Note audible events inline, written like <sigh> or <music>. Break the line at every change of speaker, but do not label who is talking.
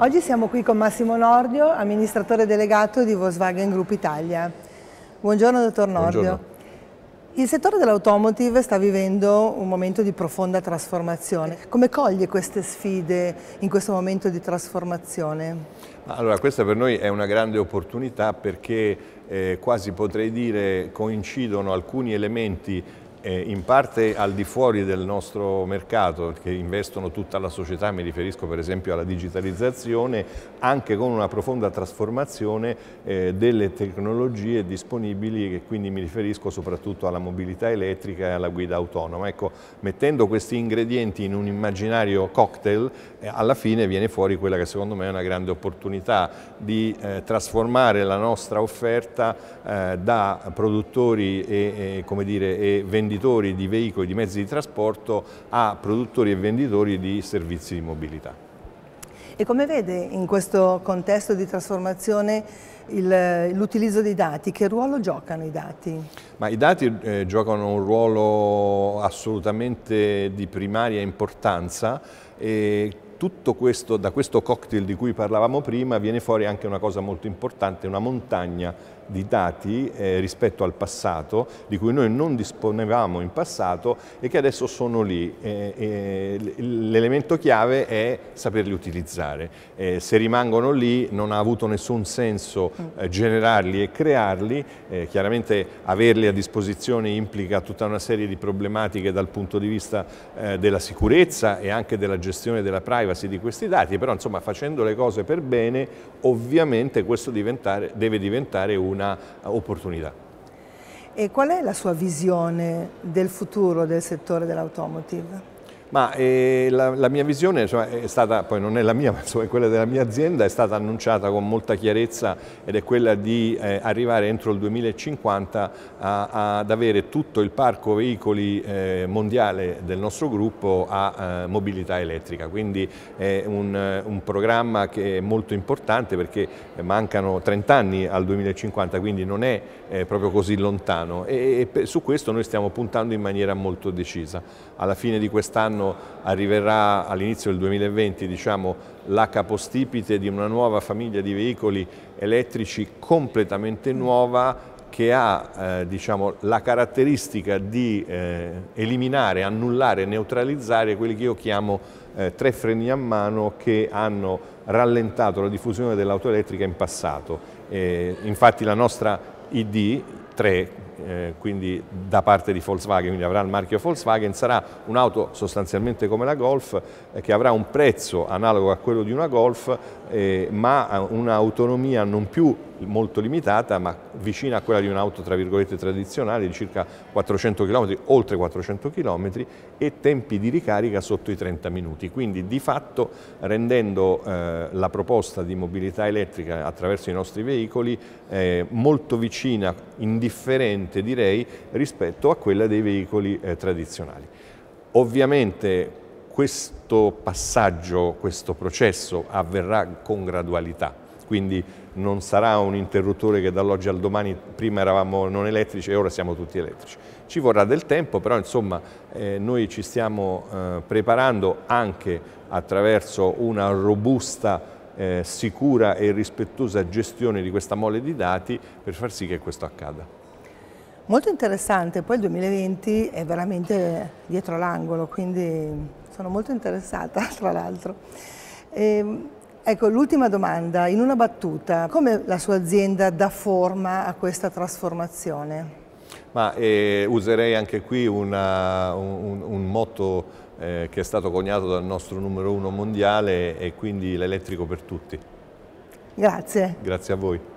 Oggi siamo qui con Massimo Nordio, amministratore delegato di Volkswagen Group Italia. Buongiorno dottor Nordio. Buongiorno. Il settore dell'automotive sta vivendo un momento di profonda trasformazione. Come coglie queste sfide in questo momento di trasformazione?
Allora, questa per noi è una grande opportunità perché eh, quasi potrei dire coincidono alcuni elementi eh, in parte al di fuori del nostro mercato, che investono tutta la società, mi riferisco per esempio alla digitalizzazione, anche con una profonda trasformazione eh, delle tecnologie disponibili e quindi mi riferisco soprattutto alla mobilità elettrica e alla guida autonoma. Ecco, mettendo questi ingredienti in un immaginario cocktail, eh, alla fine viene fuori quella che secondo me è una grande opportunità di eh, trasformare la nostra offerta eh, da produttori e, e, dire, e venditori imprenditori di veicoli di mezzi di trasporto a produttori e venditori di servizi di mobilità.
E come vede in questo contesto di trasformazione l'utilizzo dei dati? Che ruolo giocano i dati?
Ma I dati eh, giocano un ruolo assolutamente di primaria importanza e tutto questo, da questo cocktail di cui parlavamo prima viene fuori anche una cosa molto importante, una montagna di dati eh, rispetto al passato, di cui noi non disponevamo in passato e che adesso sono lì. Eh, eh, L'elemento chiave è saperli utilizzare. Eh, se rimangono lì non ha avuto nessun senso mm. eh, generarli e crearli, eh, chiaramente averli a disposizione implica tutta una serie di problematiche dal punto di vista della sicurezza e anche della gestione della privacy di questi dati, però insomma facendo le cose per bene ovviamente questo diventare, deve diventare un un'opportunità.
Eh, e qual è la sua visione del futuro del settore dell'automotive?
Ma eh, la, la, mia visione cioè, è stata, poi non è la mia, ma insomma, è quella della mia azienda, è stata annunciata con molta chiarezza ed è quella di eh, arrivare entro il 2050 a, a, ad avere tutto il parco veicoli eh, mondiale del nostro gruppo a eh, mobilità elettrica. Quindi è un, eh, un, programma che è molto importante perché mancano 30 anni al 2050, quindi non è eh, proprio così lontano e, e su questo noi stiamo puntando in maniera molto decisa. Alla fine di quest'anno quest'anno arriverà all'inizio del 2020 diciamo, la capostipite di una nuova famiglia di veicoli elettrici completamente nuova che ha eh, diciamo, la caratteristica di eh, eliminare, annullare, neutralizzare quelli che io chiamo eh, tre freni a mano che hanno rallentato la diffusione dell'auto elettrica in passato. Eh, infatti la nostra ID 3 eh, quindi da parte di Volkswagen, quindi avrà il marchio Volkswagen, sarà un'auto sostanzialmente come la Golf eh, che avrà un prezzo analogo a quello di una Golf eh, ma un'autonomia non più molto limitata ma vicina a quella di un'auto tra virgolette tradizionale di circa 400 km, oltre 400 km e tempi di ricarica sotto i 30 minuti, quindi di fatto rendendo eh, la proposta di mobilità elettrica attraverso i nostri veicoli eh, molto vicina, indifferente direi, rispetto a quella dei veicoli eh, tradizionali. Ovviamente questo passaggio, questo processo avverrà con gradualità, quindi non sarà un interruttore che dall'oggi al domani prima eravamo non elettrici e ora siamo tutti elettrici. Ci vorrà del tempo, però insomma eh, noi ci stiamo eh, preparando anche attraverso una robusta, eh, sicura e rispettosa gestione di questa mole di dati per far sì che questo accada.
Molto interessante, poi il 2020 è veramente dietro l'angolo, quindi sono molto interessata <laughs> tra l'altro. E... Ehm, Ecco, l'ultima domanda, in una battuta, come la sua azienda dà forma a questa trasformazione?
Ma eh, userei anche qui una, un, un, motto eh, che è stato coniato dal nostro numero uno mondiale e quindi l'elettrico per tutti.
Grazie.
Grazie a voi.